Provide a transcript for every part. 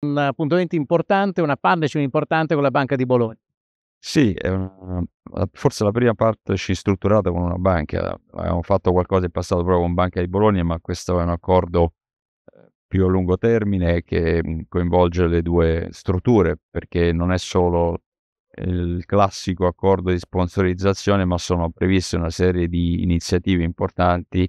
un appuntamento importante, una partnership importante con la Banca di Bologna. Sì, forse la prima partnership strutturata con una banca, Abbiamo fatto qualcosa in passato proprio con Banca di Bologna, ma questo è un accordo eh, più a lungo termine che mm, coinvolge le due strutture, perché non è solo il classico accordo di sponsorizzazione, ma sono previste una serie di iniziative importanti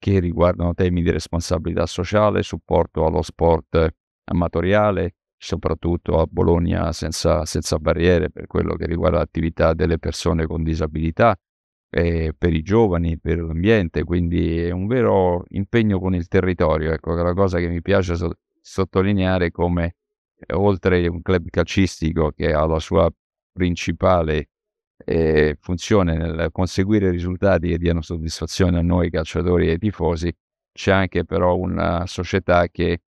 che riguardano temi di responsabilità sociale, supporto allo sport amatoriale, soprattutto a Bologna senza, senza barriere per quello che riguarda l'attività delle persone con disabilità, eh, per i giovani, per l'ambiente, quindi è un vero impegno con il territorio. Ecco, la cosa che mi piace so- sottolineare come eh, oltre a un club calcistico che ha la sua principale eh, funzione nel conseguire risultati che diano soddisfazione a noi calciatori e tifosi, c'è anche però una società che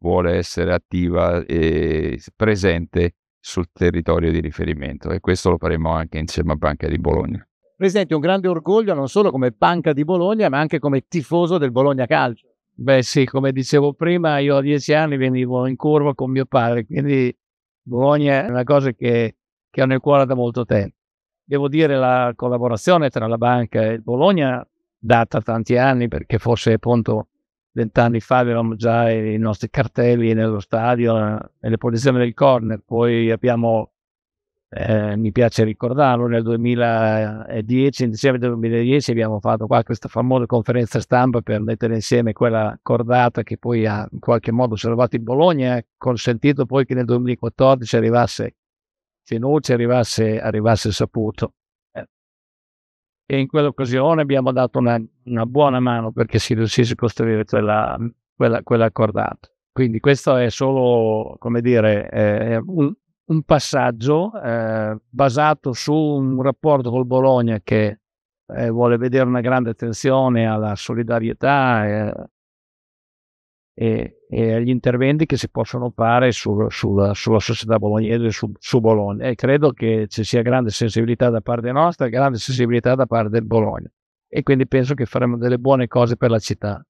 vuole essere attiva e presente sul territorio di riferimento e questo lo faremo anche insieme a Banca di Bologna. Presidente, un grande orgoglio non solo come Banca di Bologna ma anche come tifoso del Bologna Calcio. Beh sì, come dicevo prima, io a dieci anni venivo in curva con mio padre, quindi Bologna è una cosa che, che ho nel cuore da molto tempo. Devo dire la collaborazione tra la banca e Bologna data tanti anni perché forse appunto vent'anni fa avevamo già i nostri cartelli nello stadio, nelle posizioni del corner, poi abbiamo, eh, mi piace ricordarlo, nel 2010, in dicembre 2010 abbiamo fatto qua questa famosa conferenza stampa per mettere insieme quella cordata che poi ha in qualche modo salvato in Bologna e ha consentito poi che nel 2014 arrivasse Fenucci, arrivasse, arrivasse Saputo e in quell'occasione abbiamo dato una, una buona mano perché si riuscisse a costruire quella, quella, quella accordata. Quindi questo è solo, come dire, eh, un, un, passaggio eh, basato su un rapporto col Bologna che eh, vuole vedere una grande attenzione alla solidarietà, eh, e, e, agli interventi che si possono fare sul, sul, sulla società bolognese su, su Bologna e credo che ci sia grande sensibilità da parte nostra e grande sensibilità da parte del Bologna e quindi penso che faremo delle buone cose per la città.